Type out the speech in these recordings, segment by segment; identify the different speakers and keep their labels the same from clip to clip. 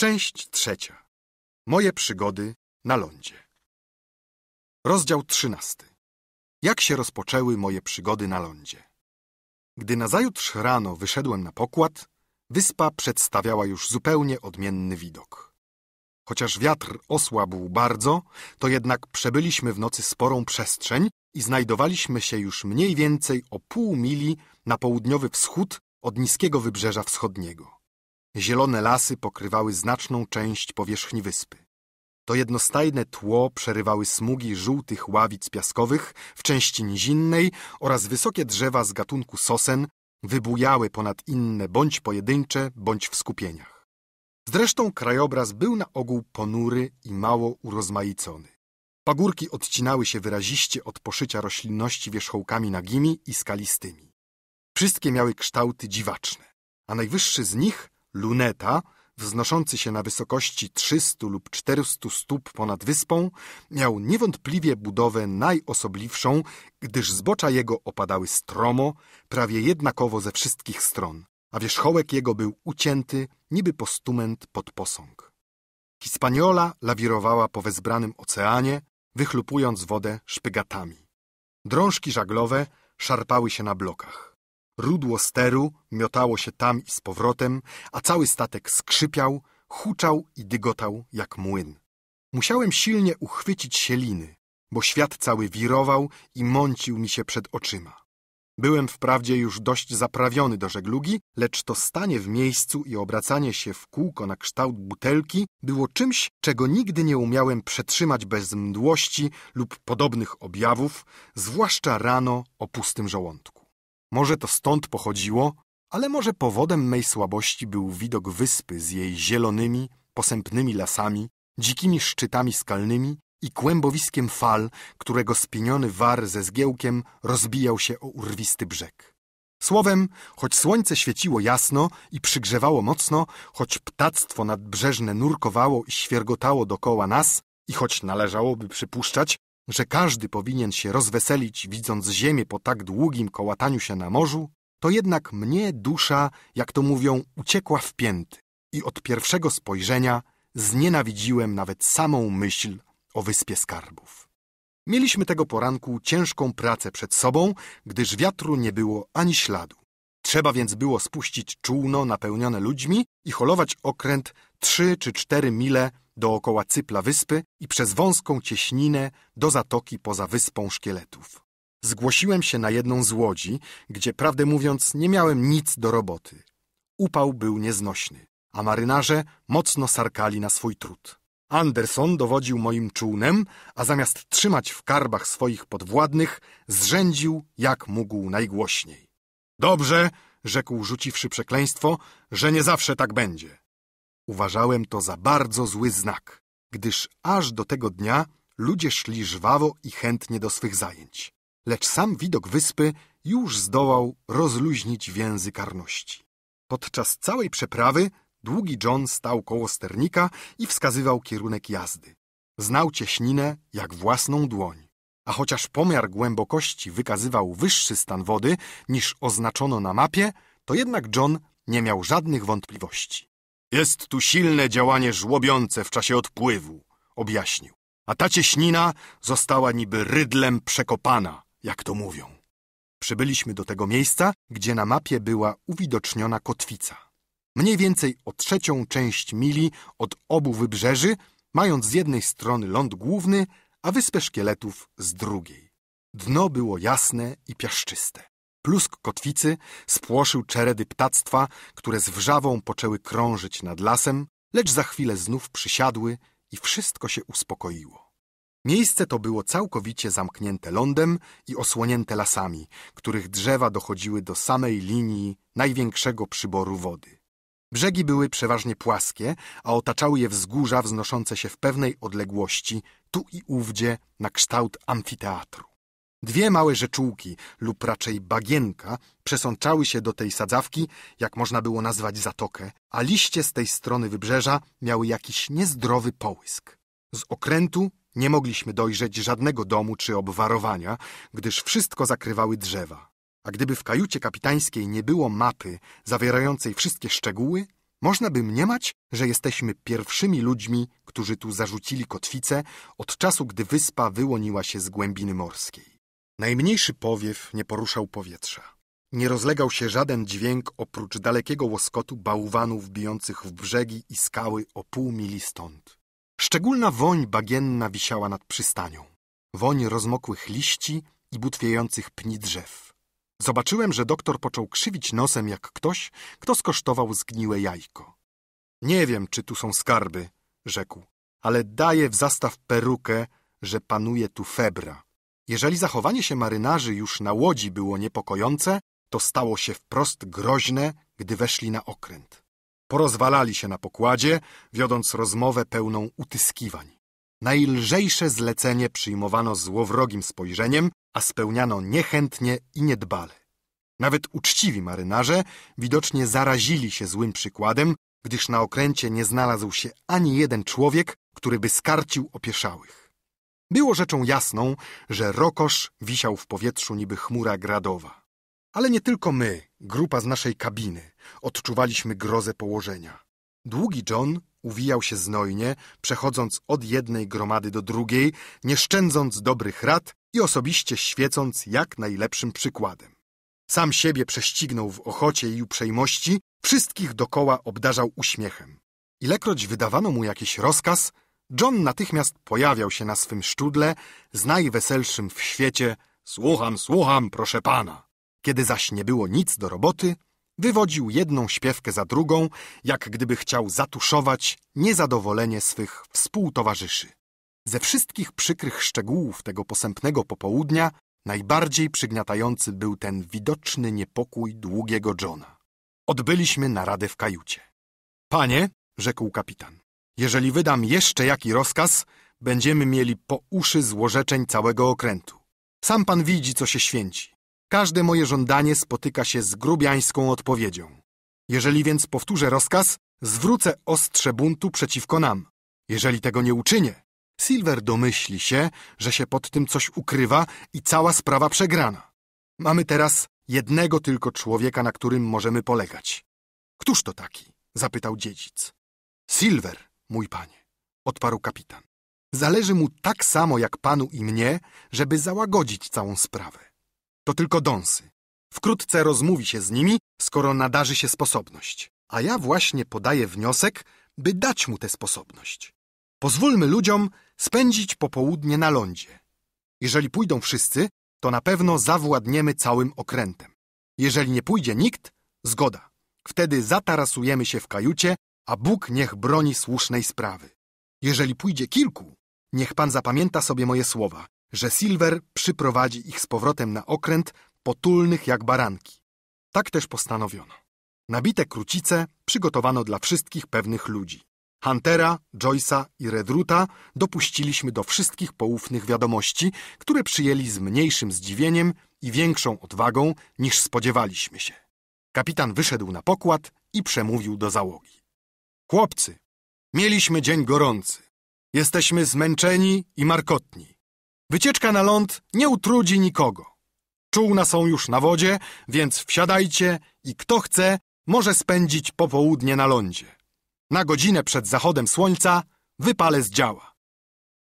Speaker 1: Część trzecia. Moje przygody na lądzie. Rozdział trzynasty. Jak się rozpoczęły moje przygody na lądzie? Gdy nazajutrz rano wyszedłem na pokład, wyspa przedstawiała już zupełnie odmienny widok. Chociaż wiatr osłabł bardzo, to jednak przebyliśmy w nocy sporą przestrzeń i znajdowaliśmy się już mniej więcej o pół mili na południowy wschód od niskiego wybrzeża wschodniego. Zielone lasy pokrywały znaczną część powierzchni wyspy. To jednostajne tło przerywały smugi żółtych ławic piaskowych w części nizinnej oraz wysokie drzewa z gatunku sosen wybujały ponad inne bądź pojedyncze, bądź w skupieniach. Zresztą krajobraz był na ogół ponury i mało urozmaicony. Pagórki odcinały się wyraziście od poszycia roślinności wierzchołkami nagimi i skalistymi. Wszystkie miały kształty dziwaczne, a najwyższy z nich Luneta, wznoszący się na wysokości 300 lub 400 stóp ponad wyspą, miał niewątpliwie budowę najosobliwszą, gdyż zbocza jego opadały stromo, prawie jednakowo ze wszystkich stron, a wierzchołek jego był ucięty, niby postument pod posąg. Hispaniola lawirowała po wezbranym oceanie, wychlupując wodę szpygatami. Drążki żaglowe szarpały się na blokach. Rudło steru miotało się tam i z powrotem, a cały statek skrzypiał, huczał i dygotał jak młyn. Musiałem silnie uchwycić się liny, bo świat cały wirował i mącił mi się przed oczyma. Byłem wprawdzie już dość zaprawiony do żeglugi, lecz to stanie w miejscu i obracanie się w kółko na kształt butelki było czymś, czego nigdy nie umiałem przetrzymać bez mdłości lub podobnych objawów, zwłaszcza rano o pustym żołądku. Może to stąd pochodziło, ale może powodem mej słabości był widok wyspy z jej zielonymi, posępnymi lasami, dzikimi szczytami skalnymi i kłębowiskiem fal, którego spieniony war ze zgiełkiem rozbijał się o urwisty brzeg. Słowem, choć słońce świeciło jasno i przygrzewało mocno, choć ptactwo nadbrzeżne nurkowało i świergotało dokoła nas i choć należałoby przypuszczać, że każdy powinien się rozweselić, widząc ziemię po tak długim kołataniu się na morzu, to jednak mnie dusza, jak to mówią, uciekła w pięty i od pierwszego spojrzenia znienawidziłem nawet samą myśl o wyspie skarbów. Mieliśmy tego poranku ciężką pracę przed sobą, gdyż wiatru nie było ani śladu. Trzeba więc było spuścić czółno napełnione ludźmi i holować okręt trzy czy cztery mile dookoła cypla wyspy i przez wąską cieśninę do zatoki poza wyspą szkieletów. Zgłosiłem się na jedną z łodzi, gdzie prawdę mówiąc nie miałem nic do roboty. Upał był nieznośny, a marynarze mocno sarkali na swój trud. Anderson dowodził moim czółnem, a zamiast trzymać w karbach swoich podwładnych, zrzędził jak mógł najgłośniej. Dobrze, rzekł rzuciwszy przekleństwo, że nie zawsze tak będzie. Uważałem to za bardzo zły znak, gdyż aż do tego dnia ludzie szli żwawo i chętnie do swych zajęć. Lecz sam widok wyspy już zdołał rozluźnić więzy karności. Podczas całej przeprawy długi John stał koło sternika i wskazywał kierunek jazdy. Znał cieśninę jak własną dłoń. A chociaż pomiar głębokości wykazywał wyższy stan wody niż oznaczono na mapie, to jednak John nie miał żadnych wątpliwości. Jest tu silne działanie żłobiące w czasie odpływu, objaśnił. A ta cieśnina została niby rydlem przekopana, jak to mówią. Przybyliśmy do tego miejsca, gdzie na mapie była uwidoczniona kotwica. Mniej więcej o trzecią część mili od obu wybrzeży, mając z jednej strony ląd główny, a wyspę szkieletów z drugiej. Dno było jasne i piaszczyste. Plusk kotwicy spłoszył czeredy ptactwa, które z wrzawą poczęły krążyć nad lasem, lecz za chwilę znów przysiadły i wszystko się uspokoiło. Miejsce to było całkowicie zamknięte lądem i osłonięte lasami, których drzewa dochodziły do samej linii największego przyboru wody. Brzegi były przeważnie płaskie, a otaczały je wzgórza wznoszące się w pewnej odległości, tu i ówdzie, na kształt amfiteatru. Dwie małe rzeczułki, lub raczej bagienka, przesączały się do tej sadzawki, jak można było nazwać zatokę, a liście z tej strony wybrzeża miały jakiś niezdrowy połysk. Z okrętu nie mogliśmy dojrzeć żadnego domu czy obwarowania, gdyż wszystko zakrywały drzewa. A gdyby w kajucie kapitańskiej nie było mapy zawierającej wszystkie szczegóły, można by mniemać, że jesteśmy pierwszymi ludźmi, którzy tu zarzucili kotwicę od czasu, gdy wyspa wyłoniła się z głębiny morskiej. Najmniejszy powiew nie poruszał powietrza. Nie rozlegał się żaden dźwięk oprócz dalekiego łoskotu bałwanów bijących w brzegi i skały o pół mili stąd. Szczególna woń bagienna wisiała nad przystanią. Woń rozmokłych liści i butwiejących pni drzew. Zobaczyłem, że doktor począł krzywić nosem jak ktoś, kto skosztował zgniłe jajko. Nie wiem, czy tu są skarby, rzekł, ale daję w zastaw perukę, że panuje tu febra. Jeżeli zachowanie się marynarzy już na łodzi było niepokojące, to stało się wprost groźne, gdy weszli na okręt. Porozwalali się na pokładzie, wiodąc rozmowę pełną utyskiwań. Najlżejsze zlecenie przyjmowano złowrogim spojrzeniem, a spełniano niechętnie i niedbale. Nawet uczciwi marynarze widocznie zarazili się złym przykładem, gdyż na okręcie nie znalazł się ani jeden człowiek, który by skarcił opieszałych. Było rzeczą jasną, że rokosz wisiał w powietrzu niby chmura gradowa. Ale nie tylko my, grupa z naszej kabiny, odczuwaliśmy grozę położenia. Długi John uwijał się znojnie, przechodząc od jednej gromady do drugiej, nie szczędząc dobrych rad i osobiście świecąc jak najlepszym przykładem. Sam siebie prześcignął w ochocie i uprzejmości, wszystkich dokoła obdarzał uśmiechem. Ilekroć wydawano mu jakiś rozkaz, John natychmiast pojawiał się na swym szczudle z najweselszym w świecie Słucham, słucham, proszę pana. Kiedy zaś nie było nic do roboty, wywodził jedną śpiewkę za drugą, jak gdyby chciał zatuszować niezadowolenie swych współtowarzyszy. Ze wszystkich przykrych szczegółów tego posępnego popołudnia najbardziej przygniatający był ten widoczny niepokój długiego Johna. Odbyliśmy naradę w kajucie. Panie, rzekł kapitan, jeżeli wydam jeszcze jaki rozkaz, będziemy mieli po uszy złorzeczeń całego okrętu. Sam pan widzi, co się święci. Każde moje żądanie spotyka się z grubiańską odpowiedzią. Jeżeli więc powtórzę rozkaz, zwrócę ostrze buntu przeciwko nam. Jeżeli tego nie uczynię, Silver domyśli się, że się pod tym coś ukrywa i cała sprawa przegrana. Mamy teraz jednego tylko człowieka, na którym możemy polegać. Któż to taki? zapytał dziedzic. Silver, mój panie, odparł kapitan. Zależy mu tak samo jak panu i mnie, żeby załagodzić całą sprawę. To tylko dąsy. Wkrótce rozmówi się z nimi, skoro nadarzy się sposobność. A ja właśnie podaję wniosek, by dać mu tę sposobność. Pozwólmy ludziom spędzić popołudnie na lądzie. Jeżeli pójdą wszyscy, to na pewno zawładniemy całym okrętem. Jeżeli nie pójdzie nikt, zgoda. Wtedy zatarasujemy się w kajucie a Bóg niech broni słusznej sprawy. Jeżeli pójdzie kilku, niech pan zapamięta sobie moje słowa, że Silver przyprowadzi ich z powrotem na okręt, potulnych jak baranki. Tak też postanowiono. Nabite krucice przygotowano dla wszystkich pewnych ludzi. Huntera, Joyce'a i Redruta dopuściliśmy do wszystkich poufnych wiadomości, które przyjęli z mniejszym zdziwieniem i większą odwagą niż spodziewaliśmy się. Kapitan wyszedł na pokład i przemówił do załogi. Chłopcy, mieliśmy dzień gorący. Jesteśmy zmęczeni i markotni. Wycieczka na ląd nie utrudzi nikogo. Czółna są już na wodzie, więc wsiadajcie i kto chce, może spędzić popołudnie na lądzie. Na godzinę przed zachodem słońca wypale zdziała.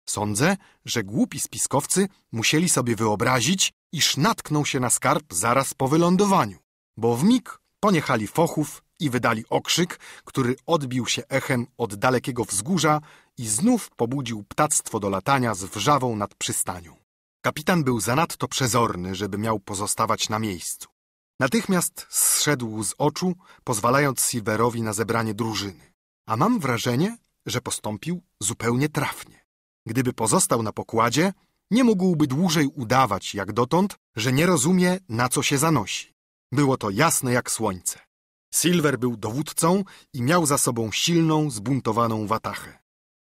Speaker 1: Sądzę, że głupi spiskowcy musieli sobie wyobrazić, iż natkną się na skarb zaraz po wylądowaniu, bo w mig poniechali fochów i wydali okrzyk, który odbił się echem od dalekiego wzgórza i znów pobudził ptactwo do latania z wrzawą nad przystanią. Kapitan był zanadto przezorny, żeby miał pozostawać na miejscu. Natychmiast zszedł z oczu, pozwalając Silverowi na zebranie drużyny. A mam wrażenie, że postąpił zupełnie trafnie. Gdyby pozostał na pokładzie, nie mógłby dłużej udawać, jak dotąd, że nie rozumie, na co się zanosi. Było to jasne jak słońce. Silver był dowódcą i miał za sobą silną, zbuntowaną watachę.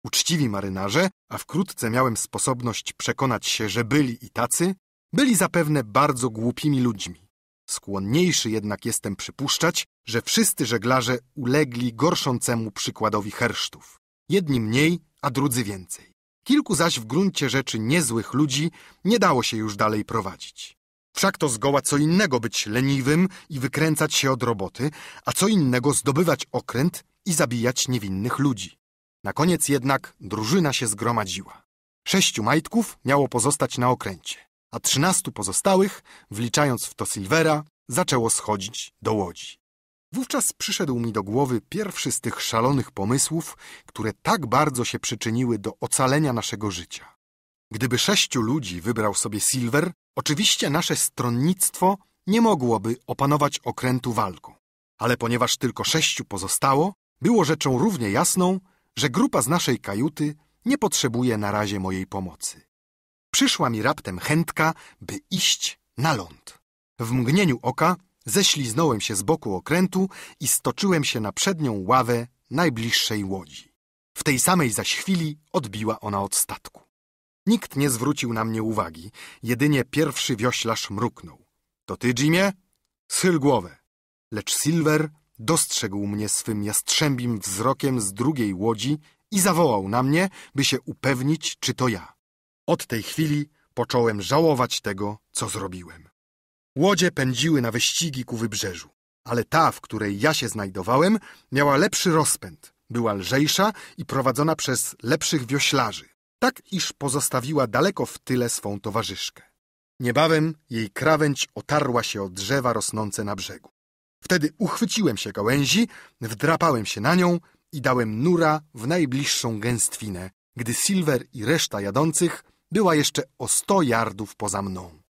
Speaker 1: Uczciwi marynarze, a wkrótce miałem sposobność przekonać się, że byli i tacy, byli zapewne bardzo głupimi ludźmi. Skłonniejszy jednak jestem przypuszczać, że wszyscy żeglarze ulegli gorszącemu przykładowi hersztów. Jedni mniej, a drudzy więcej. Kilku zaś w gruncie rzeczy niezłych ludzi nie dało się już dalej prowadzić. Wszak to zgoła co innego być leniwym i wykręcać się od roboty, a co innego zdobywać okręt i zabijać niewinnych ludzi. Na koniec jednak drużyna się zgromadziła. Sześciu majtków miało pozostać na okręcie, a trzynastu pozostałych, wliczając w to Silvera, zaczęło schodzić do łodzi. Wówczas przyszedł mi do głowy pierwszy z tych szalonych pomysłów, które tak bardzo się przyczyniły do ocalenia naszego życia. Gdyby sześciu ludzi wybrał sobie Silver, oczywiście nasze stronnictwo nie mogłoby opanować okrętu walką. Ale ponieważ tylko sześciu pozostało, było rzeczą równie jasną, że grupa z naszej kajuty nie potrzebuje na razie mojej pomocy. Przyszła mi raptem chętka, by iść na ląd. W mgnieniu oka ześliznąłem się z boku okrętu i stoczyłem się na przednią ławę najbliższej łodzi. W tej samej zaś chwili odbiła ona od statku. Nikt nie zwrócił na mnie uwagi, jedynie pierwszy wioślarz mruknął. To ty, Jimie? Schyl głowę. Lecz Silver dostrzegł mnie swym jastrzębim wzrokiem z drugiej łodzi i zawołał na mnie, by się upewnić, czy to ja. Od tej chwili począłem żałować tego, co zrobiłem. Łodzie pędziły na wyścigi ku wybrzeżu, ale ta, w której ja się znajdowałem, miała lepszy rozpęd, była lżejsza i prowadzona przez lepszych wioślarzy tak iż pozostawiła daleko w tyle swą towarzyszkę. Niebawem jej krawędź otarła się o drzewa rosnące na brzegu. Wtedy uchwyciłem się gałęzi, wdrapałem się na nią i dałem nura w najbliższą gęstwinę, gdy Silver i reszta jadących była jeszcze o sto jardów poza mną.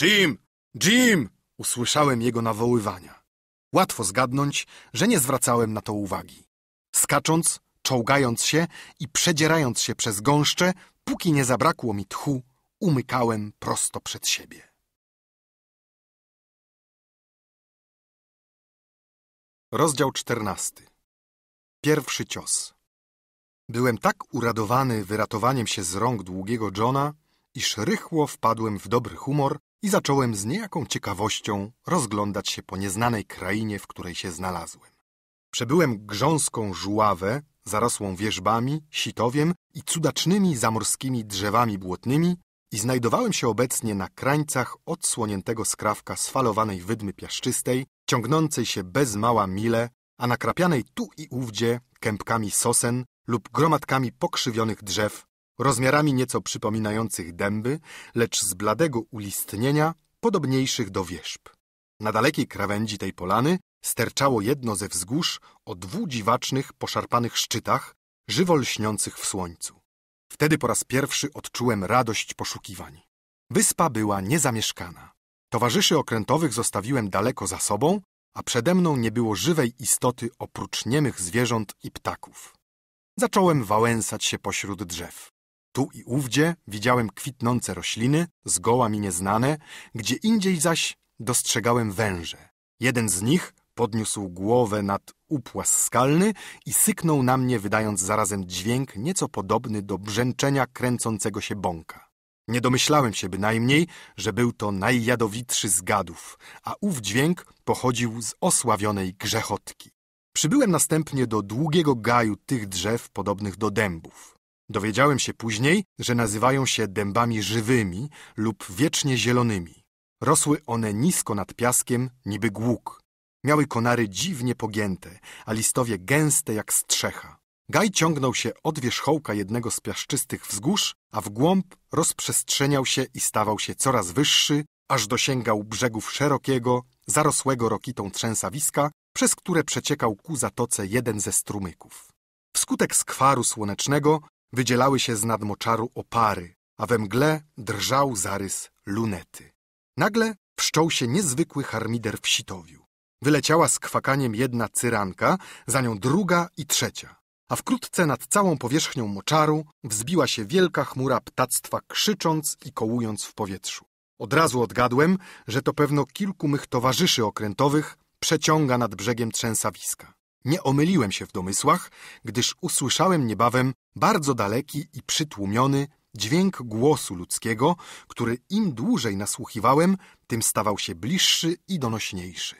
Speaker 1: Jim! Jim! Usłyszałem jego nawoływania. Łatwo zgadnąć, że nie zwracałem na to uwagi. Skacząc, Czołgając się i przedzierając się przez gąszcze, póki nie zabrakło mi tchu, umykałem prosto przed siebie. Rozdział czternasty. Pierwszy cios. Byłem tak uradowany wyratowaniem się z rąk długiego Johna, iż rychło wpadłem w dobry humor i zacząłem z niejaką ciekawością rozglądać się po nieznanej krainie, w której się znalazłem. Przebyłem grząską żuławę, zarosłą wierzbami, sitowiem i cudacznymi zamorskimi drzewami błotnymi i znajdowałem się obecnie na krańcach odsłoniętego skrawka sfalowanej wydmy piaszczystej, ciągnącej się bez mała mile, a nakrapianej tu i ówdzie kępkami sosen lub gromadkami pokrzywionych drzew, rozmiarami nieco przypominających dęby, lecz z bladego ulistnienia, podobniejszych do wierzb. Na dalekiej krawędzi tej polany sterczało jedno ze wzgórz o dwóch dziwacznych, poszarpanych szczytach, żywo lśniących w słońcu. Wtedy po raz pierwszy odczułem radość poszukiwań. Wyspa była niezamieszkana. Towarzyszy okrętowych zostawiłem daleko za sobą, a przede mną nie było żywej istoty oprócz niemych zwierząt i ptaków. Zacząłem wałęsać się pośród drzew. Tu i ówdzie widziałem kwitnące rośliny, zgoła mi nieznane, gdzie indziej zaś dostrzegałem węże. Jeden z nich Podniósł głowę nad upłas skalny i syknął na mnie, wydając zarazem dźwięk nieco podobny do brzęczenia kręcącego się bąka. Nie domyślałem się bynajmniej, że był to najjadowitszy z gadów, a ów dźwięk pochodził z osławionej grzechotki. Przybyłem następnie do długiego gaju tych drzew podobnych do dębów. Dowiedziałem się później, że nazywają się dębami żywymi lub wiecznie zielonymi. Rosły one nisko nad piaskiem, niby głuk. Miały konary dziwnie pogięte, a listowie gęste jak strzecha. Gaj ciągnął się od wierzchołka jednego z piaszczystych wzgórz, a w głąb rozprzestrzeniał się i stawał się coraz wyższy, aż dosięgał brzegów szerokiego, zarosłego rokitą trzęsawiska, przez które przeciekał ku zatoce jeden ze strumyków. Wskutek skwaru słonecznego wydzielały się z nadmoczaru opary, a we mgle drżał zarys lunety. Nagle wszczął się niezwykły harmider w sitowiu. Wyleciała z kwakaniem jedna cyranka, za nią druga i trzecia. A wkrótce nad całą powierzchnią moczaru wzbiła się wielka chmura ptactwa, krzycząc i kołując w powietrzu. Od razu odgadłem, że to pewno kilku mych towarzyszy okrętowych przeciąga nad brzegiem trzęsawiska. Nie omyliłem się w domysłach, gdyż usłyszałem niebawem bardzo daleki i przytłumiony dźwięk głosu ludzkiego, który im dłużej nasłuchiwałem, tym stawał się bliższy i donośniejszy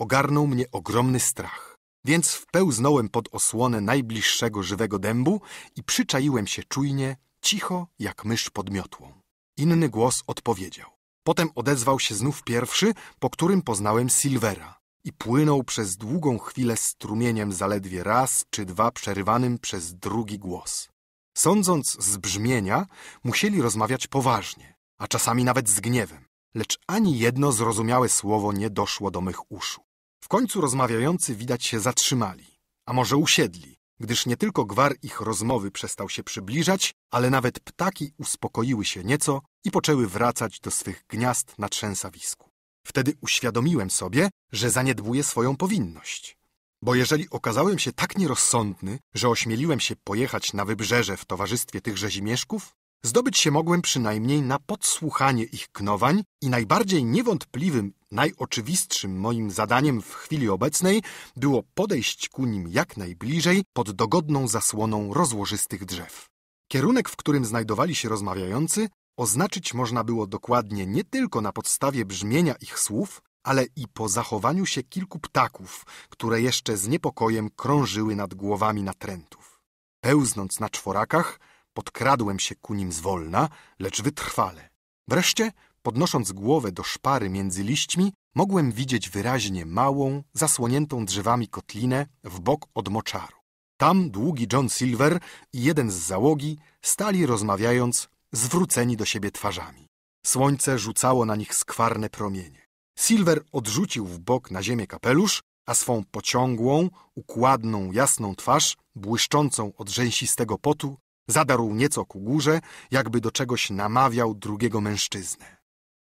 Speaker 1: ogarnął mnie ogromny strach. Więc wpełznąłem pod osłonę najbliższego żywego dębu i przyczaiłem się czujnie, cicho jak mysz pod miotłą. Inny głos odpowiedział. Potem odezwał się znów pierwszy, po którym poznałem Silvera i płynął przez długą chwilę strumieniem zaledwie raz czy dwa przerywanym przez drugi głos. Sądząc z brzmienia, musieli rozmawiać poważnie, a czasami nawet z gniewem, lecz ani jedno zrozumiałe słowo nie doszło do mych uszu. W końcu rozmawiający widać się zatrzymali, a może usiedli, gdyż nie tylko gwar ich rozmowy przestał się przybliżać, ale nawet ptaki uspokoiły się nieco i poczęły wracać do swych gniazd na trzęsawisku. Wtedy uświadomiłem sobie, że zaniedbuję swoją powinność. Bo jeżeli okazałem się tak nierozsądny, że ośmieliłem się pojechać na wybrzeże w towarzystwie tych rzezimieszków, Zdobyć się mogłem przynajmniej na podsłuchanie ich knowań i najbardziej niewątpliwym, najoczywistszym moim zadaniem w chwili obecnej było podejść ku nim jak najbliżej pod dogodną zasłoną rozłożystych drzew. Kierunek, w którym znajdowali się rozmawiający, oznaczyć można było dokładnie nie tylko na podstawie brzmienia ich słów, ale i po zachowaniu się kilku ptaków, które jeszcze z niepokojem krążyły nad głowami natrętów. Pełznąc na czworakach, Podkradłem się ku nim zwolna, lecz wytrwale. Wreszcie, podnosząc głowę do szpary między liśćmi, mogłem widzieć wyraźnie małą, zasłoniętą drzewami kotlinę w bok od moczaru. Tam długi John Silver i jeden z załogi stali rozmawiając, zwróceni do siebie twarzami. Słońce rzucało na nich skwarne promienie. Silver odrzucił w bok na ziemię kapelusz, a swą pociągłą, układną, jasną twarz, błyszczącą od rzęsistego potu, Zadarł nieco ku górze, jakby do czegoś namawiał drugiego mężczyznę.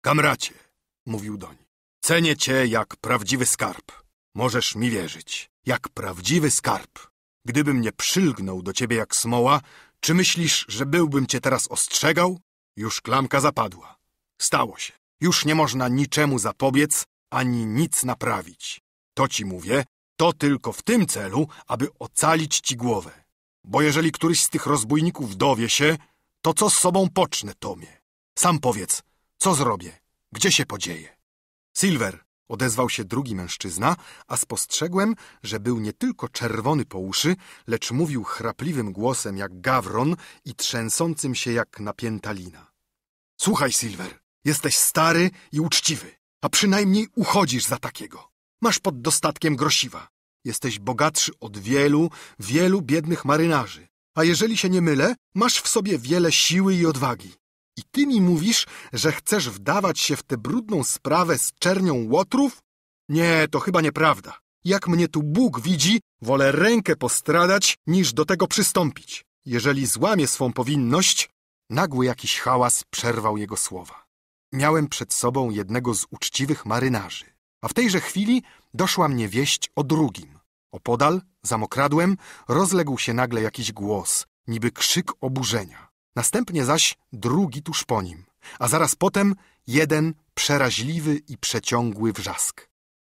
Speaker 1: Kamracie, mówił doń, cenię cię jak prawdziwy skarb. Możesz mi wierzyć, jak prawdziwy skarb. Gdybym nie przylgnął do ciebie jak smoła, czy myślisz, że byłbym cię teraz ostrzegał? Już klamka zapadła. Stało się. Już nie można niczemu zapobiec, ani nic naprawić. To ci mówię, to tylko w tym celu, aby ocalić ci głowę. Bo jeżeli któryś z tych rozbójników dowie się, to co z sobą pocznę, Tomie? Sam powiedz, co zrobię? Gdzie się podzieje? Silver, odezwał się drugi mężczyzna, a spostrzegłem, że był nie tylko czerwony po uszy, lecz mówił chrapliwym głosem jak gawron i trzęsącym się jak napięta lina. Słuchaj, Silver, jesteś stary i uczciwy, a przynajmniej uchodzisz za takiego. Masz pod dostatkiem grosiwa. Jesteś bogatszy od wielu, wielu biednych marynarzy. A jeżeli się nie mylę, masz w sobie wiele siły i odwagi. I ty mi mówisz, że chcesz wdawać się w tę brudną sprawę z czernią łotrów? Nie, to chyba nieprawda. Jak mnie tu Bóg widzi, wolę rękę postradać, niż do tego przystąpić. Jeżeli złamie swą powinność... Nagły jakiś hałas przerwał jego słowa. Miałem przed sobą jednego z uczciwych marynarzy. A w tejże chwili doszła mnie wieść o drugim. Opodal, za mokradłem, rozległ się nagle jakiś głos, niby krzyk oburzenia. Następnie zaś drugi tuż po nim, a zaraz potem jeden przeraźliwy i przeciągły wrzask.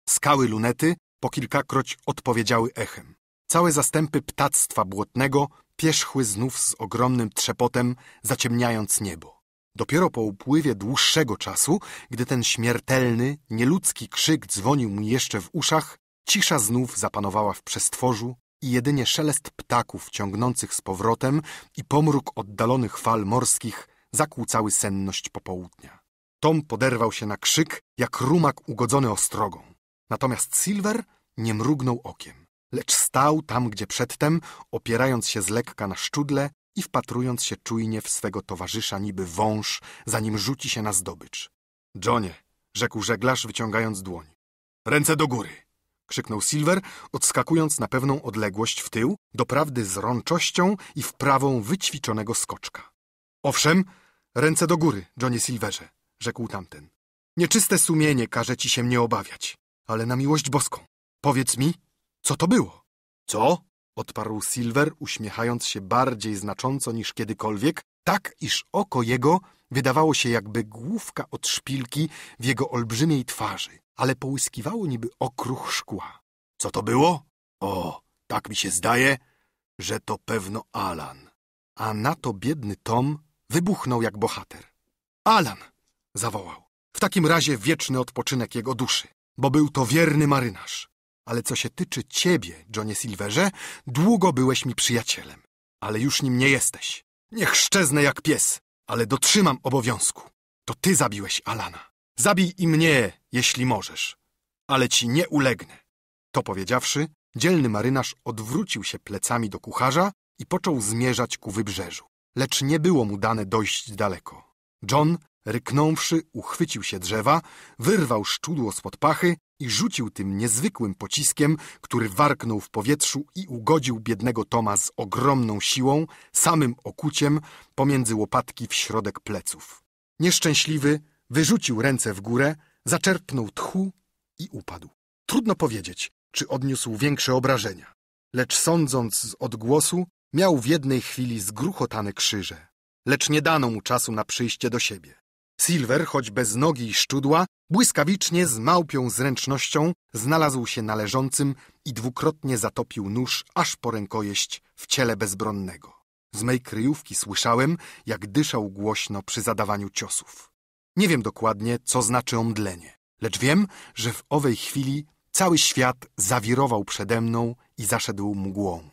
Speaker 1: Skały lunety po kilkakroć odpowiedziały echem. Całe zastępy ptactwa błotnego pierzchły znów z ogromnym trzepotem, zaciemniając niebo. Dopiero po upływie dłuższego czasu, gdy ten śmiertelny, nieludzki krzyk dzwonił mu jeszcze w uszach, cisza znów zapanowała w przestworzu i jedynie szelest ptaków ciągnących z powrotem i pomruk oddalonych fal morskich zakłócały senność popołudnia. Tom poderwał się na krzyk, jak rumak ugodzony ostrogą. Natomiast Silver nie mrugnął okiem, lecz stał tam, gdzie przedtem, opierając się z lekka na szczudle i wpatrując się czujnie w swego towarzysza niby wąż, zanim rzuci się na zdobycz. Johnie, rzekł żeglarz, wyciągając dłoń. Ręce do góry! krzyknął Silver, odskakując na pewną odległość w tył, doprawdy z rączością i wprawą wyćwiczonego skoczka. Owszem, ręce do góry, Johnie Silverze, rzekł tamten. Nieczyste sumienie każe ci się nie obawiać, ale na miłość boską. Powiedz mi, co to było? Co? odparł Silver, uśmiechając się bardziej znacząco niż kiedykolwiek, tak iż oko jego wydawało się jakby główka od szpilki w jego olbrzymiej twarzy, ale połyskiwało niby okruch szkła. Co to było? O, tak mi się zdaje, że to pewno Alan. A na to biedny Tom wybuchnął jak bohater. Alan! zawołał. W takim razie wieczny odpoczynek jego duszy, bo był to wierny marynarz. Ale co się tyczy ciebie, Johnie Silverze, długo byłeś mi przyjacielem. Ale już nim nie jesteś. Niech szczeznę jak pies, ale dotrzymam obowiązku. To ty zabiłeś Alana. Zabij i mnie, jeśli możesz. Ale ci nie ulegnę. To powiedziawszy, dzielny marynarz odwrócił się plecami do kucharza i począł zmierzać ku wybrzeżu. Lecz nie było mu dane dojść daleko. John, ryknąwszy, uchwycił się drzewa, wyrwał szczudło spod pachy i rzucił tym niezwykłym pociskiem, który warknął w powietrzu i ugodził biednego Toma z ogromną siłą, samym okuciem, pomiędzy łopatki w środek pleców. Nieszczęśliwy wyrzucił ręce w górę, zaczerpnął tchu i upadł. Trudno powiedzieć, czy odniósł większe obrażenia, lecz sądząc z odgłosu, miał w jednej chwili zgruchotane krzyże, lecz nie dano mu czasu na przyjście do siebie. Silver, choć bez nogi i szczudła, błyskawicznie z małpią zręcznością znalazł się na leżącym i dwukrotnie zatopił nóż aż po rękojeść w ciele bezbronnego. Z mej kryjówki słyszałem, jak dyszał głośno przy zadawaniu ciosów. Nie wiem dokładnie, co znaczy omdlenie, lecz wiem, że w owej chwili cały świat zawirował przede mną i zaszedł mgłą.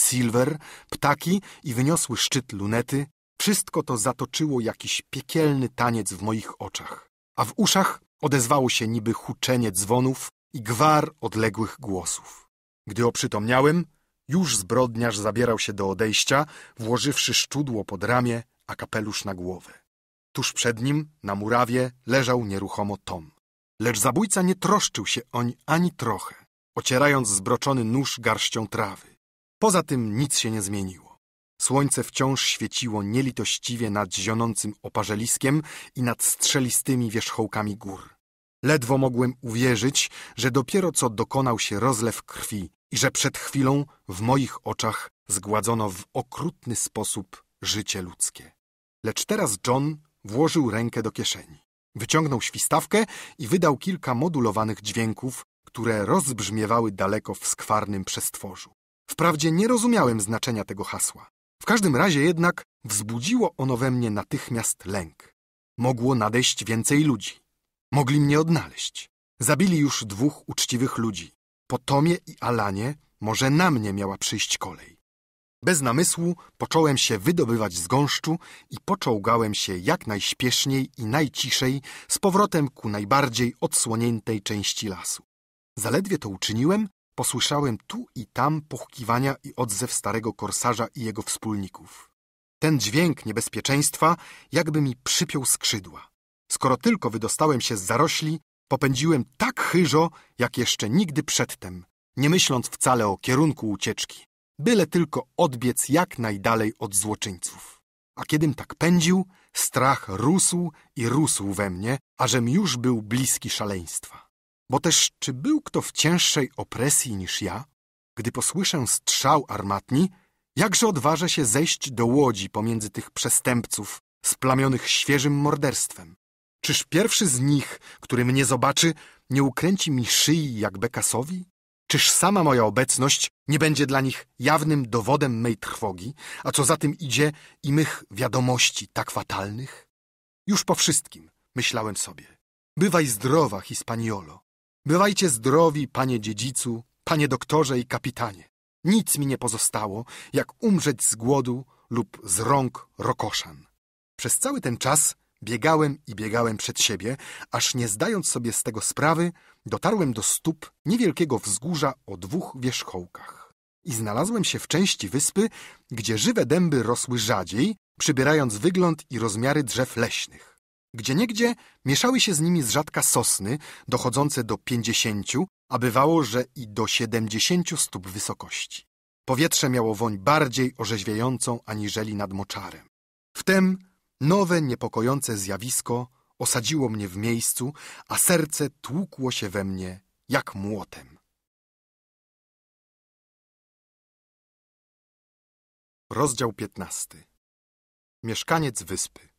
Speaker 1: Silver, ptaki i wyniosły szczyt lunety wszystko to zatoczyło jakiś piekielny taniec w moich oczach, a w uszach odezwało się niby huczenie dzwonów i gwar odległych głosów. Gdy oprzytomniałem, już zbrodniarz zabierał się do odejścia, włożywszy szczudło pod ramię, a kapelusz na głowę. Tuż przed nim, na murawie, leżał nieruchomo Tom. Lecz zabójca nie troszczył się oń ani trochę, ocierając zbroczony nóż garścią trawy. Poza tym nic się nie zmieniło. Słońce wciąż świeciło nielitościwie nad zionącym oparzeliskiem i nad strzelistymi wierzchołkami gór. Ledwo mogłem uwierzyć, że dopiero co dokonał się rozlew krwi i że przed chwilą w moich oczach zgładzono w okrutny sposób życie ludzkie. Lecz teraz John włożył rękę do kieszeni. Wyciągnął świstawkę i wydał kilka modulowanych dźwięków, które rozbrzmiewały daleko w skwarnym przestworzu. Wprawdzie nie rozumiałem znaczenia tego hasła. W każdym razie jednak wzbudziło ono we mnie natychmiast lęk. Mogło nadejść więcej ludzi. Mogli mnie odnaleźć. Zabili już dwóch uczciwych ludzi. Po Tomie i Alanie może na mnie miała przyjść kolej. Bez namysłu począłem się wydobywać z gąszczu i poczołgałem się jak najśpieszniej i najciszej z powrotem ku najbardziej odsłoniętej części lasu. Zaledwie to uczyniłem, Posłyszałem tu i tam puchkiwania i odzew starego korsarza i jego wspólników. Ten dźwięk niebezpieczeństwa jakby mi przypiął skrzydła. Skoro tylko wydostałem się z zarośli, popędziłem tak chyżo, jak jeszcze nigdy przedtem, nie myśląc wcale o kierunku ucieczki, byle tylko odbiec jak najdalej od złoczyńców. A kiedym tak pędził, strach rósł i rósł we mnie, ażem już był bliski szaleństwa. Bo też czy był kto w cięższej opresji niż ja? Gdy posłyszę strzał armatni, jakże odważę się zejść do łodzi pomiędzy tych przestępców splamionych świeżym morderstwem? Czyż pierwszy z nich, który mnie zobaczy, nie ukręci mi szyi jak Bekasowi? Czyż sama moja obecność nie będzie dla nich jawnym dowodem mej trwogi, a co za tym idzie i mych wiadomości tak fatalnych? Już po wszystkim, myślałem sobie. Bywaj zdrowa, Hispaniolo. Bywajcie zdrowi, panie dziedzicu, panie doktorze i kapitanie. Nic mi nie pozostało, jak umrzeć z głodu lub z rąk rokoszan. Przez cały ten czas biegałem i biegałem przed siebie, aż nie zdając sobie z tego sprawy, dotarłem do stóp niewielkiego wzgórza o dwóch wierzchołkach. I znalazłem się w części wyspy, gdzie żywe dęby rosły rzadziej, przybierając wygląd i rozmiary drzew leśnych. Gdzieniegdzie mieszały się z nimi z rzadka sosny, dochodzące do pięćdziesięciu, a bywało, że i do siedemdziesięciu stóp wysokości. Powietrze miało woń bardziej orzeźwiającą aniżeli nad moczarem. Wtem nowe, niepokojące zjawisko osadziło mnie w miejscu, a serce tłukło się we mnie jak młotem. Rozdział piętnasty. Mieszkaniec wyspy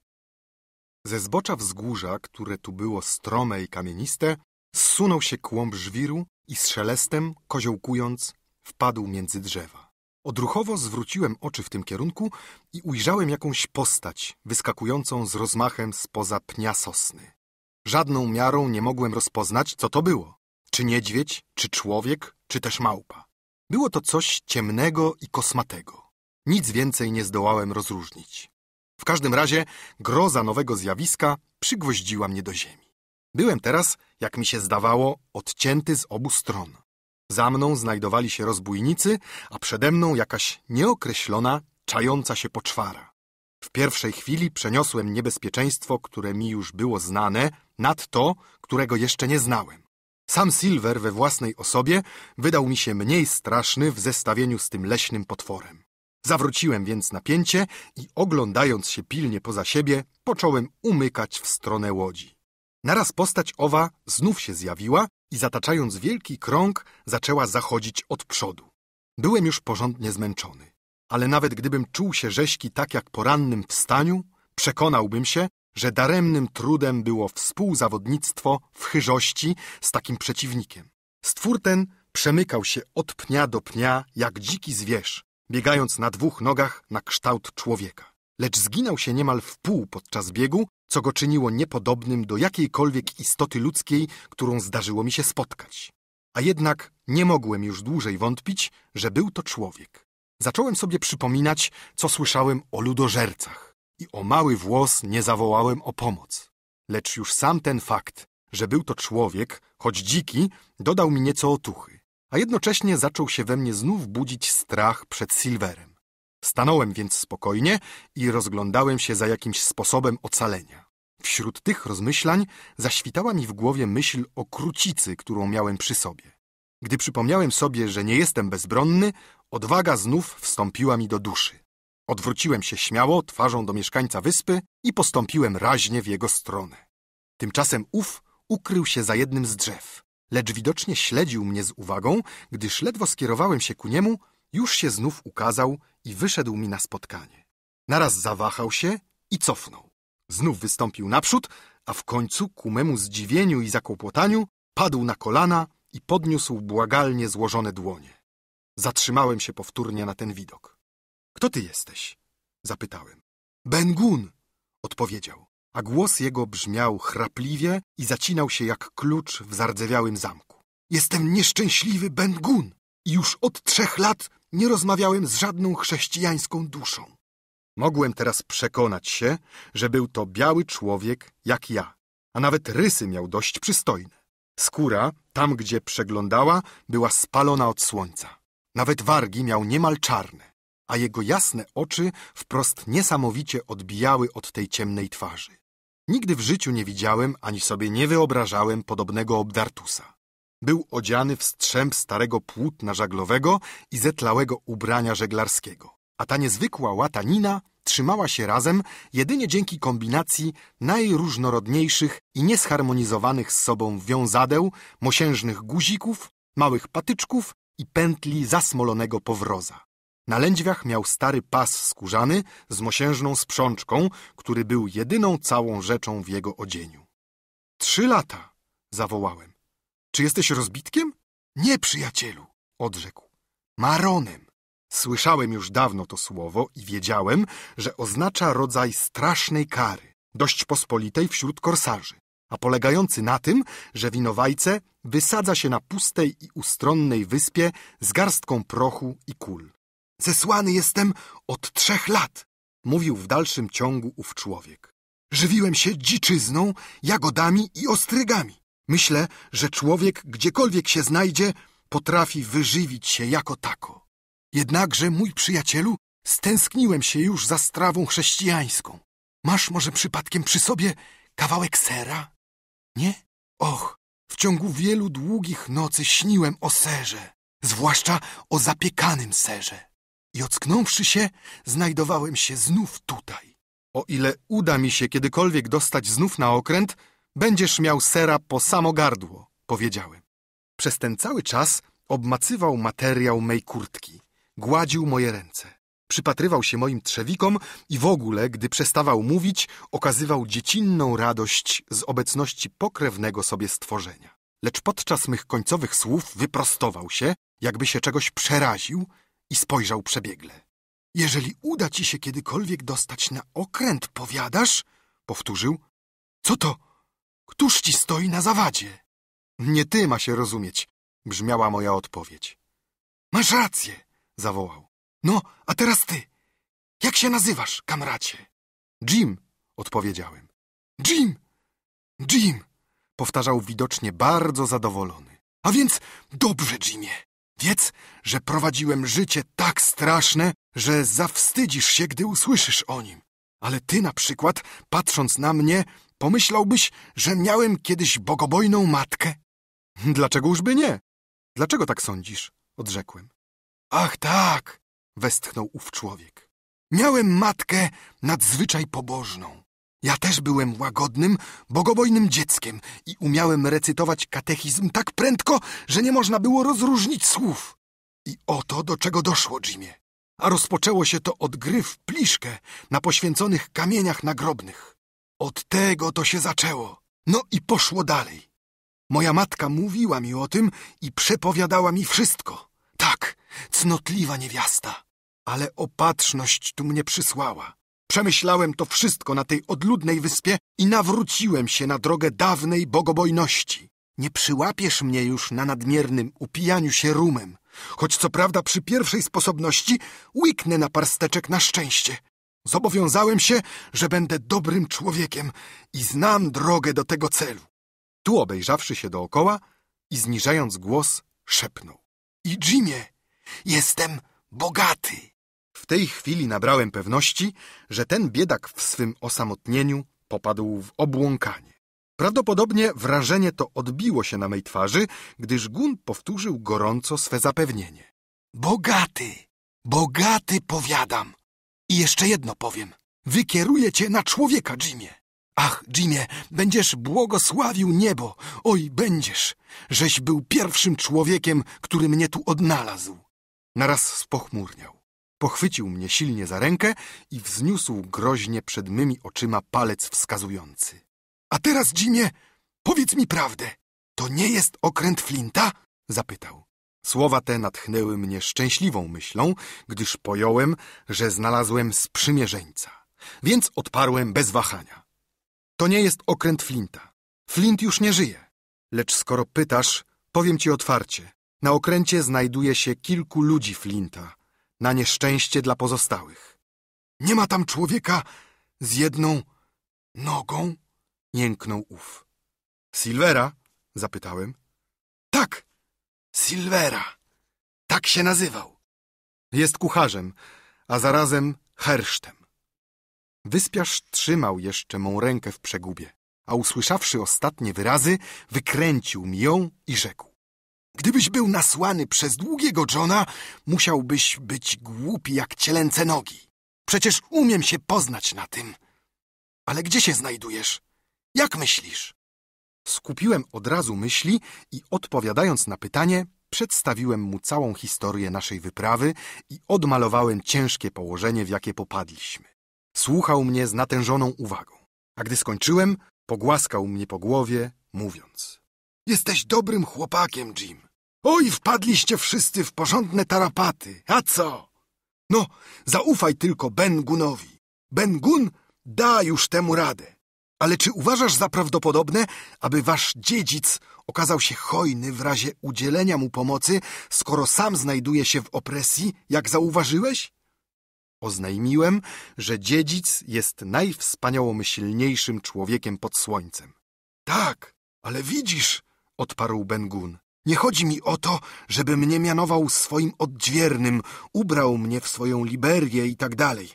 Speaker 1: ze zbocza wzgórza, które tu było strome i kamieniste, zsunął się kłąb żwiru i z szelestem, koziołkując, wpadł między drzewa. Odruchowo zwróciłem oczy w tym kierunku i ujrzałem jakąś postać wyskakującą z rozmachem spoza pnia sosny. Żadną miarą nie mogłem rozpoznać, co to było. Czy niedźwiedź, czy człowiek, czy też małpa. Było to coś ciemnego i kosmatego. Nic więcej nie zdołałem rozróżnić. W każdym razie groza nowego zjawiska przygwoździła mnie do ziemi. Byłem teraz, jak mi się zdawało, odcięty z obu stron. Za mną znajdowali się rozbójnicy, a przede mną jakaś nieokreślona, czająca się poczwara. W pierwszej chwili przeniosłem niebezpieczeństwo, które mi już było znane, nad to, którego jeszcze nie znałem. Sam Silver we własnej osobie wydał mi się mniej straszny w zestawieniu z tym leśnym potworem. Zawróciłem więc napięcie i oglądając się pilnie poza siebie, począłem umykać w stronę łodzi. Naraz postać owa znów się zjawiła i zataczając wielki krąg, zaczęła zachodzić od przodu. Byłem już porządnie zmęczony, ale nawet gdybym czuł się rześki tak jak po rannym wstaniu, przekonałbym się, że daremnym trudem było współzawodnictwo w chyżości z takim przeciwnikiem. Stwór ten przemykał się od pnia do pnia jak dziki zwierz, biegając na dwóch nogach na kształt człowieka. Lecz zginął się niemal w pół podczas biegu, co go czyniło niepodobnym do jakiejkolwiek istoty ludzkiej, którą zdarzyło mi się spotkać. A jednak nie mogłem już dłużej wątpić, że był to człowiek. Zacząłem sobie przypominać, co słyszałem o ludożercach i o mały włos nie zawołałem o pomoc. Lecz już sam ten fakt, że był to człowiek, choć dziki, dodał mi nieco otuchy a jednocześnie zaczął się we mnie znów budzić strach przed Silverem. Stanąłem więc spokojnie i rozglądałem się za jakimś sposobem ocalenia. Wśród tych rozmyślań zaświtała mi w głowie myśl o krucicy, którą miałem przy sobie. Gdy przypomniałem sobie, że nie jestem bezbronny, odwaga znów wstąpiła mi do duszy. Odwróciłem się śmiało, twarzą do mieszkańca wyspy i postąpiłem raźnie w jego stronę. Tymczasem ów ukrył się za jednym z drzew lecz widocznie śledził mnie z uwagą, gdyż ledwo skierowałem się ku niemu, już się znów ukazał i wyszedł mi na spotkanie. Naraz zawahał się i cofnął. Znów wystąpił naprzód, a w końcu, ku memu zdziwieniu i zakłopotaniu, padł na kolana i podniósł błagalnie złożone dłonie. Zatrzymałem się powtórnie na ten widok. Kto ty jesteś? zapytałem. Bengun, odpowiedział a głos jego brzmiał chrapliwie i zacinał się jak klucz w zardzewiałym zamku. Jestem nieszczęśliwy Ben Gun i już od trzech lat nie rozmawiałem z żadną chrześcijańską duszą. Mogłem teraz przekonać się, że był to biały człowiek jak ja, a nawet rysy miał dość przystojne. Skóra, tam gdzie przeglądała, była spalona od słońca. Nawet wargi miał niemal czarne, a jego jasne oczy wprost niesamowicie odbijały od tej ciemnej twarzy. Nigdy w życiu nie widziałem ani sobie nie wyobrażałem podobnego obdartusa. Był odziany w strzęp starego płótna żaglowego i zetlałego ubrania żeglarskiego, a ta niezwykła łatanina trzymała się razem jedynie dzięki kombinacji najróżnorodniejszych i niesharmonizowanych z sobą wiązadeł, mosiężnych guzików, małych patyczków i pętli zasmolonego powroza. Na lędźwiach miał stary pas skórzany z mosiężną sprzączką, który był jedyną całą rzeczą w jego odzieniu. Trzy lata! zawołałem. Czy jesteś rozbitkiem? Nie, przyjacielu, odrzekł. Maronem. Słyszałem już dawno to słowo i wiedziałem, że oznacza rodzaj strasznej kary, dość pospolitej wśród korsarzy, a polegający na tym, że winowajce wysadza się na pustej i ustronnej wyspie z garstką prochu i kul. Zesłany jestem od trzech lat, mówił w dalszym ciągu ów człowiek. Żywiłem się dziczyzną, jagodami i ostrygami. Myślę, że człowiek, gdziekolwiek się znajdzie, potrafi wyżywić się jako tako. Jednakże, mój przyjacielu, stęskniłem się już za strawą chrześcijańską. Masz może przypadkiem przy sobie kawałek sera? Nie? Och, w ciągu wielu długich nocy śniłem o serze, zwłaszcza o zapiekanym serze i ocknąwszy się, znajdowałem się znów tutaj. O ile uda mi się kiedykolwiek dostać znów na okręt, będziesz miał sera po samo gardło, powiedziałem. Przez ten cały czas obmacywał materiał mej kurtki, gładził moje ręce. Przypatrywał się moim trzewikom i w ogóle, gdy przestawał mówić, okazywał dziecinną radość z obecności pokrewnego sobie stworzenia. Lecz podczas mych końcowych słów wyprostował się, jakby się czegoś przeraził i spojrzał przebiegle. Jeżeli uda ci się kiedykolwiek dostać na okręt, powiadasz? Powtórzył. Co to? Któż ci stoi na zawadzie? Nie ty ma się rozumieć, brzmiała moja odpowiedź. Masz rację, zawołał. No, a teraz ty. Jak się nazywasz, kamracie? Jim, odpowiedziałem. Jim! Jim! Powtarzał widocznie bardzo zadowolony. A więc dobrze, Jimie. Wiedz, że prowadziłem życie tak straszne, że zawstydzisz się, gdy usłyszysz o nim. Ale ty na przykład, patrząc na mnie, pomyślałbyś, że miałem kiedyś bogobojną matkę? Dlaczegożby nie? Dlaczego tak sądzisz? Odrzekłem. Ach tak, westchnął ów człowiek. Miałem matkę nadzwyczaj pobożną. Ja też byłem łagodnym, bogobojnym dzieckiem i umiałem recytować katechizm tak prędko, że nie można było rozróżnić słów. I oto do czego doszło, Jimie. A rozpoczęło się to od gry w pliszkę na poświęconych kamieniach nagrobnych. Od tego to się zaczęło. No i poszło dalej. Moja matka mówiła mi o tym i przepowiadała mi wszystko. Tak, cnotliwa niewiasta. Ale opatrzność tu mnie przysłała. Przemyślałem to wszystko na tej odludnej wyspie i nawróciłem się na drogę dawnej bogobojności. Nie przyłapiesz mnie już na nadmiernym upijaniu się rumem, choć co prawda przy pierwszej sposobności łyknę na parsteczek na szczęście. Zobowiązałem się, że będę dobrym człowiekiem i znam drogę do tego celu. Tu obejrzawszy się dookoła i zniżając głos, szepnął. I Jimie, jestem bogaty. W tej chwili nabrałem pewności, że ten biedak w swym osamotnieniu popadł w obłąkanie. Prawdopodobnie wrażenie to odbiło się na mej twarzy, gdyż Gun powtórzył gorąco swe zapewnienie. Bogaty! Bogaty, powiadam! I jeszcze jedno powiem. Wykieruję cię na człowieka, Jimie. Ach, Jimie, będziesz błogosławił niebo. Oj, będziesz, żeś był pierwszym człowiekiem, który mnie tu odnalazł. Naraz spochmurniał. Pochwycił mnie silnie za rękę i wzniósł groźnie przed mymi oczyma palec wskazujący. A teraz, Jimie, powiedz mi prawdę. To nie jest okręt Flinta? Zapytał. Słowa te natchnęły mnie szczęśliwą myślą, gdyż pojąłem, że znalazłem sprzymierzeńca. Więc odparłem bez wahania. To nie jest okręt Flinta. Flint już nie żyje. Lecz skoro pytasz, powiem ci otwarcie. Na okręcie znajduje się kilku ludzi Flinta, na nieszczęście dla pozostałych. Nie ma tam człowieka z jedną nogą? Jęknął ów. Silvera? Zapytałem. Tak, Silvera. Tak się nazywał. Jest kucharzem, a zarazem hersztem. Wyspiarz trzymał jeszcze mą rękę w przegubie, a usłyszawszy ostatnie wyrazy, wykręcił mi ją i rzekł. Gdybyś był nasłany przez długiego Johna, musiałbyś być głupi jak cielęce nogi. Przecież umiem się poznać na tym. Ale gdzie się znajdujesz? Jak myślisz? Skupiłem od razu myśli i odpowiadając na pytanie, przedstawiłem mu całą historię naszej wyprawy i odmalowałem ciężkie położenie, w jakie popadliśmy. Słuchał mnie z natężoną uwagą, a gdy skończyłem, pogłaskał mnie po głowie, mówiąc: Jesteś dobrym chłopakiem, Jim. Oj, wpadliście wszyscy w porządne tarapaty. A co? No, zaufaj tylko Ben Gunowi. Ben Gun da już temu radę. Ale czy uważasz za prawdopodobne, aby wasz dziedzic okazał się hojny w razie udzielenia mu pomocy, skoro sam znajduje się w opresji, jak zauważyłeś? Oznajmiłem, że dziedzic jest najwspaniałomyślniejszym człowiekiem pod słońcem. Tak, ale widzisz, odparł Ben Gun. Nie chodzi mi o to, żeby mnie mianował swoim oddźwiernym, ubrał mnie w swoją Liberię i tak dalej.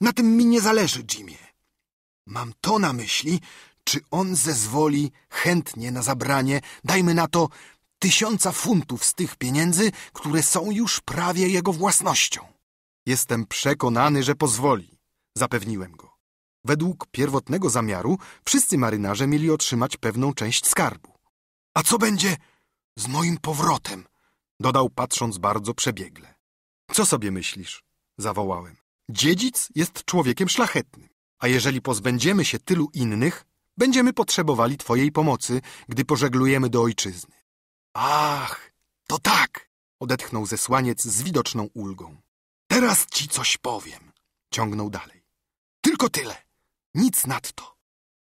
Speaker 1: Na tym mi nie zależy, Jimie. Mam to na myśli, czy on zezwoli chętnie na zabranie, dajmy na to, tysiąca funtów z tych pieniędzy, które są już prawie jego własnością. Jestem przekonany, że pozwoli. Zapewniłem go. Według pierwotnego zamiaru wszyscy marynarze mieli otrzymać pewną część skarbu. A co będzie z moim powrotem, dodał patrząc bardzo przebiegle. Co sobie myślisz? zawołałem. Dziedzic jest człowiekiem szlachetnym, a jeżeli pozbędziemy się tylu innych, będziemy potrzebowali twojej pomocy, gdy pożeglujemy do ojczyzny. Ach, to tak, odetchnął zesłaniec z widoczną ulgą. Teraz ci coś powiem, ciągnął dalej. Tylko tyle, nic nadto.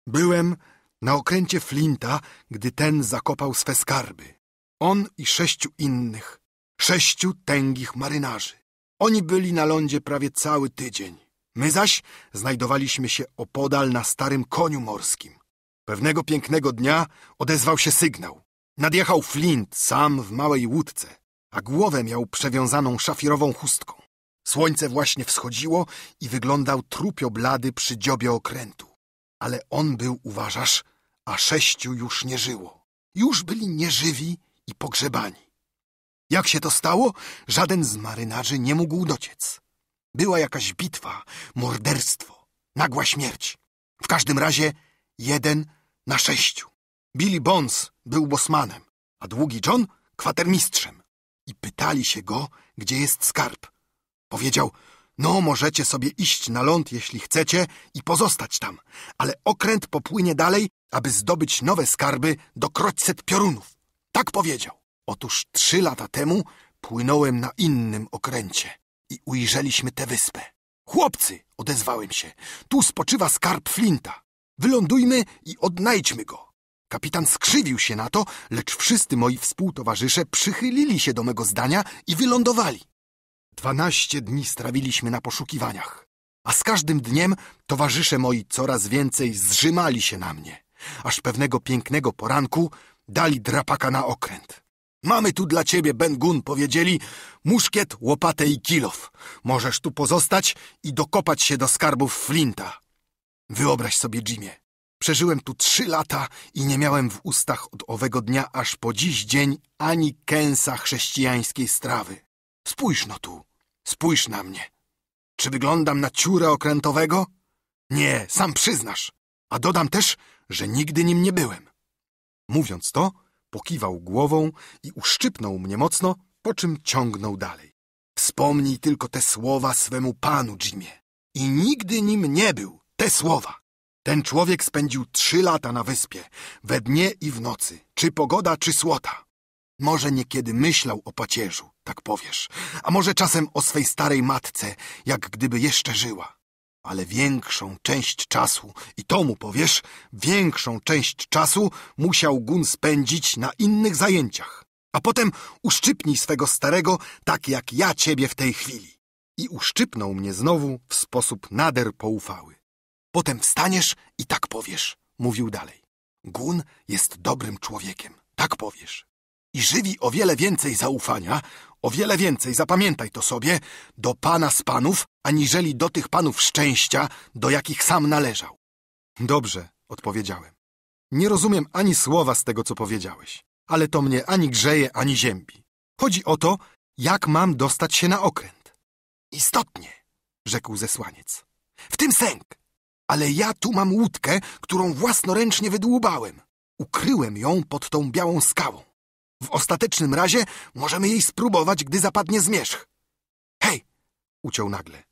Speaker 1: Byłem na okręcie Flinta, gdy ten zakopał swe skarby. On i sześciu innych, sześciu tęgich marynarzy. Oni byli na lądzie prawie cały tydzień. My zaś znajdowaliśmy się opodal na starym koniu morskim. Pewnego pięknego dnia odezwał się sygnał. Nadjechał Flint sam w małej łódce, a głowę miał przewiązaną szafirową chustką. Słońce właśnie wschodziło i wyglądał trupio blady przy dziobie okrętu. Ale on był, uważasz, a sześciu już nie żyło. Już byli nieżywi i pogrzebani. Jak się to stało? Żaden z marynarzy nie mógł dociec. Była jakaś bitwa, morderstwo, nagła śmierć. W każdym razie jeden na sześciu. Billy Bones był bosmanem, a długi John kwatermistrzem. I pytali się go, gdzie jest skarb. Powiedział, no możecie sobie iść na ląd, jeśli chcecie, i pozostać tam, ale okręt popłynie dalej, aby zdobyć nowe skarby do kroćset piorunów. Tak powiedział. Otóż trzy lata temu płynąłem na innym okręcie i ujrzeliśmy tę wyspę. Chłopcy, odezwałem się, tu spoczywa skarb Flinta. Wylądujmy i odnajdźmy go. Kapitan skrzywił się na to, lecz wszyscy moi współtowarzysze przychylili się do mego zdania i wylądowali. Dwanaście dni strawiliśmy na poszukiwaniach, a z każdym dniem towarzysze moi coraz więcej zrzymali się na mnie, aż pewnego pięknego poranku Dali drapaka na okręt. Mamy tu dla ciebie, Ben Gun, powiedzieli, muszkiet, łopatę i kilof. Możesz tu pozostać i dokopać się do skarbów Flinta. Wyobraź sobie, Jimie, przeżyłem tu trzy lata i nie miałem w ustach od owego dnia aż po dziś dzień ani kęsa chrześcijańskiej strawy. Spójrz no tu, spójrz na mnie. Czy wyglądam na ciurę okrętowego? Nie, sam przyznasz. A dodam też, że nigdy nim nie byłem. Mówiąc to, pokiwał głową i uszczypnął mnie mocno, po czym ciągnął dalej. Wspomnij tylko te słowa swemu panu, Jimie. I nigdy nim nie był, te słowa. Ten człowiek spędził trzy lata na wyspie, we dnie i w nocy, czy pogoda, czy słota. Może niekiedy myślał o pacierzu, tak powiesz, a może czasem o swej starej matce, jak gdyby jeszcze żyła ale większą część czasu, i to mu powiesz, większą część czasu musiał Gun spędzić na innych zajęciach. A potem uszczypnij swego starego tak jak ja ciebie w tej chwili. I uszczypnął mnie znowu w sposób nader poufały. Potem wstaniesz i tak powiesz, mówił dalej. Gun jest dobrym człowiekiem, tak powiesz. I żywi o wiele więcej zaufania, o wiele więcej, zapamiętaj to sobie, do pana z panów, aniżeli do tych panów szczęścia, do jakich sam należał. Dobrze, odpowiedziałem. Nie rozumiem ani słowa z tego, co powiedziałeś, ale to mnie ani grzeje, ani ziębi. Chodzi o to, jak mam dostać się na okręt. Istotnie, rzekł zesłaniec. W tym sęk. Ale ja tu mam łódkę, którą własnoręcznie wydłubałem. Ukryłem ją pod tą białą skałą. W ostatecznym razie możemy jej spróbować, gdy zapadnie zmierzch. Hej! uciął nagle.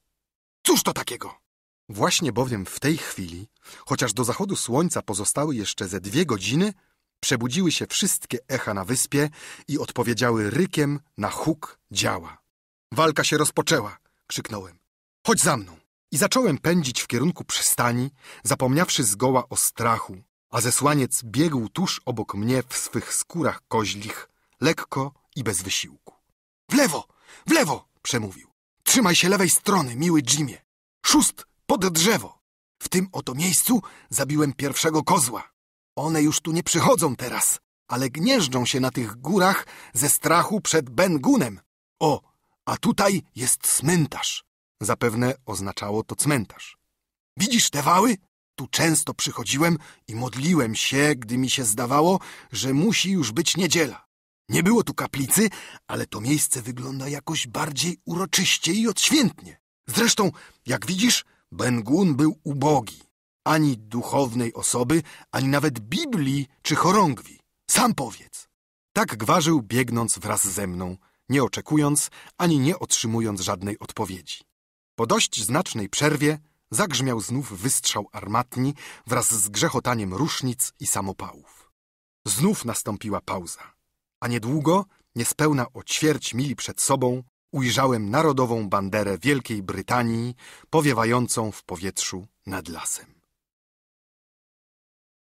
Speaker 1: Cóż to takiego? Właśnie bowiem w tej chwili, chociaż do zachodu słońca pozostały jeszcze ze dwie godziny, przebudziły się wszystkie echa na wyspie i odpowiedziały rykiem na huk działa. Walka się rozpoczęła, krzyknąłem. Chodź za mną! I zacząłem pędzić w kierunku przystani, zapomniawszy zgoła o strachu, a zesłaniec biegł tuż obok mnie w swych skórach koźlich, lekko i bez wysiłku. W lewo, w lewo, przemówił. Trzymaj się lewej strony, miły Jimie. Szóst pod drzewo. W tym oto miejscu zabiłem pierwszego kozła. One już tu nie przychodzą teraz, ale gnieżdżą się na tych górach ze strachu przed Bengunem. O, a tutaj jest cmentarz. Zapewne oznaczało to cmentarz. Widzisz te wały? Tu często przychodziłem i modliłem się, gdy mi się zdawało, że musi już być niedziela. Nie było tu kaplicy, ale to miejsce wygląda jakoś bardziej uroczyście i odświętnie. Zresztą, jak widzisz, Bengun był ubogi. Ani duchownej osoby, ani nawet Biblii czy chorągwi. Sam powiedz. Tak gwarzył, biegnąc wraz ze mną, nie oczekując ani nie otrzymując żadnej odpowiedzi. Po dość znacznej przerwie Zagrzmiał znów wystrzał armatni wraz z grzechotaniem rusznic i samopałów. Znów nastąpiła pauza, a niedługo, niespełna o ćwierć mili przed sobą, ujrzałem narodową banderę Wielkiej Brytanii powiewającą w powietrzu nad lasem.